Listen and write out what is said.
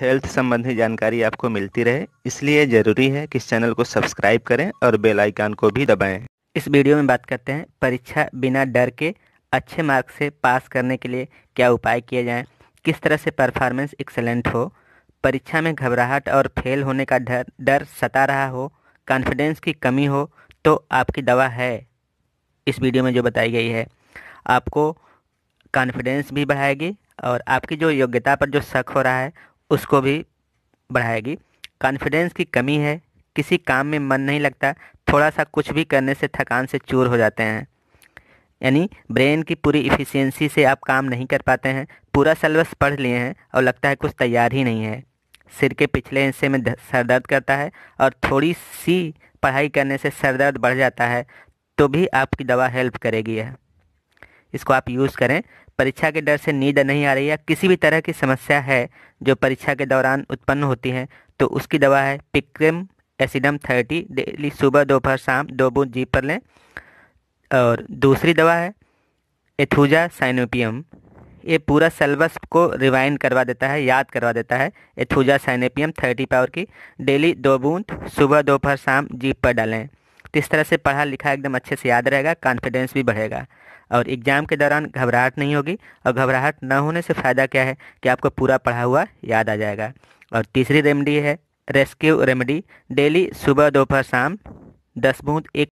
Health संबंधी जानकारी आपको मिलती रहे इसलिए ज़रूरी है कि इस चैनल को सब्सक्राइब करें और बेल आइकन को भी दबाएं। इस वीडियो में बात करते हैं परीक्षा बिना डर के अच्छे मार्क्स से पास करने के लिए क्या उपाय किए जाएं किस तरह से परफॉर्मेंस एक्सेलेंट हो परीक्षा में घबराहट और फेल होने का डर डर सता रहा हो कॉन्फिडेंस की कमी हो तो आपकी दवा है इस वीडियो में जो बताई गई है आपको कॉन्फिडेंस भी बढ़ाएगी और आपकी जो योग्यता पर जो शक हो रहा है उसको भी बढ़ाएगी कॉन्फिडेंस की कमी है किसी काम में मन नहीं लगता थोड़ा सा कुछ भी करने से थकान से चूर हो जाते हैं यानी ब्रेन की पूरी इफ़िशियंसी से आप काम नहीं कर पाते हैं पूरा सिलेबस पढ़ लिए हैं और लगता है कुछ तैयार ही नहीं है सिर के पिछले हिस्से में सर दर्द करता है और थोड़ी सी पढ़ाई करने से सर दर्द बढ़ जाता है तो भी आपकी दवा हेल्प करेगी यह इसको आप यूज़ करें परीक्षा के डर से नींद नहीं आ रही या किसी भी तरह की समस्या है जो परीक्षा के दौरान उत्पन्न होती है तो उसकी दवा है पिक्रम एसिडम थर्टी डेली सुबह दोपहर शाम दो बूंद जीप पर लें और दूसरी दवा है एथूजा साइनोपियम ये पूरा सेलेबस को रिवाइंड करवा देता है याद करवा देता है एथूजा साइनोपियम थर्टी पावर की डेली दो बूंद सुबह दोपहर शाम जीप पर डालें किस तरह से पढ़ा लिखा एकदम अच्छे से याद रहेगा कॉन्फिडेंस भी बढ़ेगा और एग्ज़ाम के दौरान घबराहट नहीं होगी और घबराहट ना होने से फ़ायदा क्या है कि आपको पूरा पढ़ा हुआ याद आ जाएगा और तीसरी रेमडी है रेस्क्यू रेमेडी डेली सुबह दोपहर शाम दस बूंद एक